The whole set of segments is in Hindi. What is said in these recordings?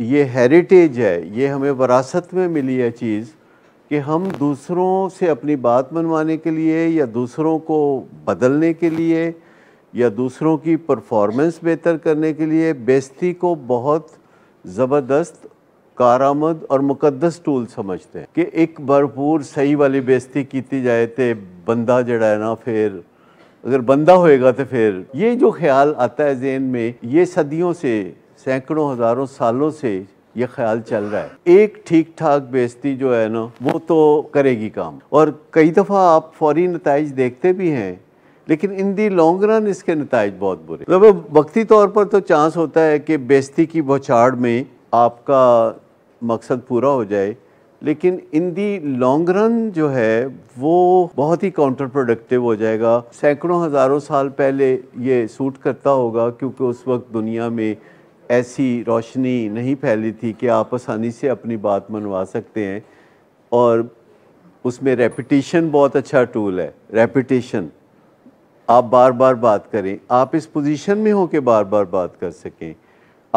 ये हेरिटेज है ये हमें वरासत में मिली है चीज़ कि हम दूसरों से अपनी बात मनवाने के लिए या दूसरों को बदलने के लिए या दूसरों की परफॉर्मेंस बेहतर करने के लिए बेस्ती को बहुत ज़बरदस्त कारामद और मुकदस टूल समझते हैं कि एक भरपूर सही वाली बेस्ती की जाए तो बंदा जड़ा है ना फिर अगर बंदा होएगा तो फिर ये जो ख्याल आता है जेन में ये सदियों से सैकड़ों हज़ारों सालों से ये ख्याल चल रहा है एक ठीक ठाक बेजती जो है ना वो तो करेगी काम और कई दफ़ा आप फौरी नतज देखते भी हैं लेकिन इन दी लॉन्ग रन इसके नतज बहुत बुरे मतलब वक्ती तौर पर तो चांस होता है कि बेजती की बौछाड़ में आपका मकसद पूरा हो जाए लेकिन इन दी लॉन्ग रन जो है वो बहुत ही काउंटर प्रोडक्टिव हो जाएगा सैकड़ों हज़ारों साल पहले ये सूट करता होगा क्योंकि उस वक्त दुनिया में ऐसी रोशनी नहीं फैली थी कि आप आसानी से अपनी बात मनवा सकते हैं और उसमें रेपिटेशन बहुत अच्छा टूल है रेपिटेशन आप बार बार बात करें आप इस पोजीशन में हो के बार बार बात कर सकें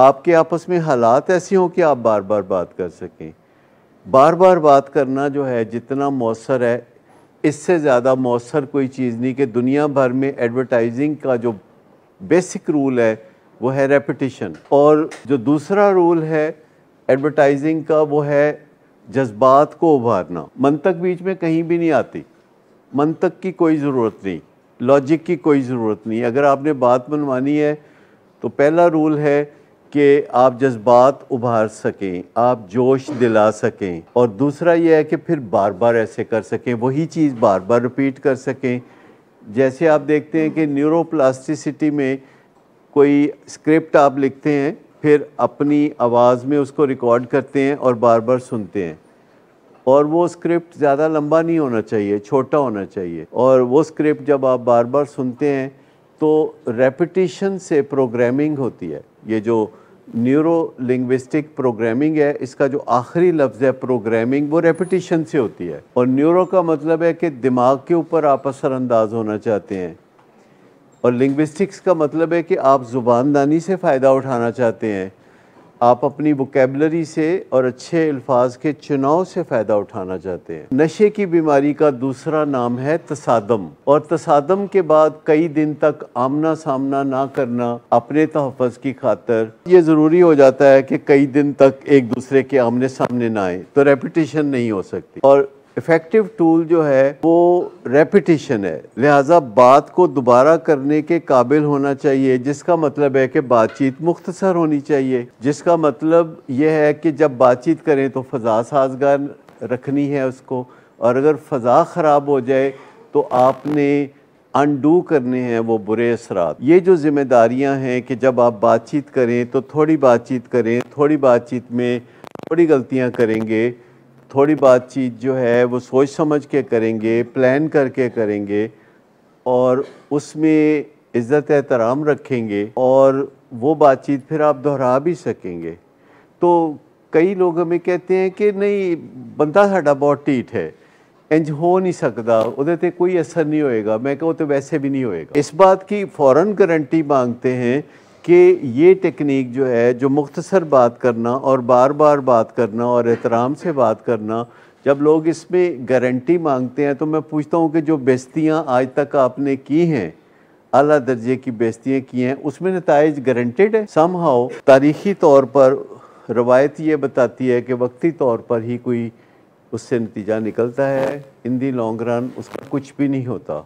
आपके आपस में हालात ऐसे हों कि आप बार बार बात कर सकें बार बार बात करना जो है जितना मौसर है इससे ज़्यादा मौसर कोई चीज़ नहीं कि दुनिया भर में एडवर्टाइजिंग का जो बेसिक रूल है वो है रेपिटिशन और जो दूसरा रूल है एडवर्टाइजिंग का वो है जज्बात को उभारना मंतक बीच में कहीं भी नहीं आती मंतक की कोई ज़रूरत नहीं लॉजिक की कोई ज़रूरत नहीं अगर आपने बात मनवानी है तो पहला रूल है कि आप जज्बात उभार सकें आप जोश दिला सकें और दूसरा यह है कि फिर बार बार ऐसे कर सकें वही चीज़ बार बार रिपीट कर सकें जैसे आप देखते हैं कि न्यूरोप्लास्टिसिटी में कोई स्क्रिप्ट आप लिखते हैं फिर अपनी आवाज़ में उसको रिकॉर्ड करते हैं और बार बार सुनते हैं और वो स्क्रिप्ट ज़्यादा लंबा नहीं होना चाहिए छोटा होना चाहिए और वो स्क्रिप्ट जब आप बार बार सुनते हैं तो रेपिटिशन से प्रोग्रामिंग होती है ये जो न्यूरो लिंग्विस्टिक प्रोग्रामिंग है इसका जो आखिरी लफ्ज़ है प्रोग्रामिंग वो रेपिटिशन से होती है और न्यूरो का मतलब है कि दिमाग के ऊपर आप असरअंदाज होना चाहते हैं और लिंग्विस्टिक्स का मतलब है कि आप ज़ुबानदानी से फ़ायदा उठाना चाहते हैं आप अपनी वोकेबलरी से और अच्छे अल्फाज के चुनाव से फ़ायदा उठाना चाहते हैं नशे की बीमारी का दूसरा नाम है तसादम और तसादम के बाद कई दिन तक आमना सामना ना करना अपने तहफ़ की खातर ये ज़रूरी हो जाता है कि कई दिन तक एक दूसरे के आमने सामने ना आए तो रेपटेशन नहीं हो सकती और इफ़ेक्टिव टूल जो है वो रेपिटिशन है लिहाजा बात को दोबारा करने के काबिल होना चाहिए जिसका मतलब है कि बातचीत मुख्तसर होनी चाहिए जिसका मतलब यह है कि जब बातचीत करें तो फ़जा साजगार रखनी है उसको और अगर फ़जा ख़राब हो जाए तो आपने अनडू करने हैं वो बुरे असरा ये जो जिम्मेदारियां हैं कि जब आप बातचीत करें तो थोड़ी बातचीत करें थोड़ी बातचीत में थोड़ी गलतियां करेंगे थोड़ी बातचीत जो है वो सोच समझ के करेंगे प्लान करके करेंगे और उसमें इज़्ज़त एहतराम रखेंगे और वो बातचीत फिर आप दोहरा भी सकेंगे तो कई लोग हमें कहते हैं कि नहीं बंदा साढ़ा बहुत टीठ है इंज हो नहीं सकता ਉਹਦੇ कोई असर नहीं होएगा मैं कहूँ तो वैसे भी नहीं होएगा इस बात की ਬਾਤ गारंटी मांगते हैं कि ये टेक्निक जो है जो मुख्तसर बात करना और बार बार बात करना और एहतराम से बात करना जब लोग इसमें गारंटी मांगते हैं तो मैं पूछता हूँ कि जो बेस्तियाँ आज तक आपने की हैं अला दर्जे की बेस्तियाँ की हैं उसमें नतज गारंटेड है सम हाउ तारीखी तौर पर रवायत ये बताती है कि वक्ती तौर पर ही कोई उससे नतीजा निकलता है इन दी लॉन्ग रन उसका कुछ भी नहीं होता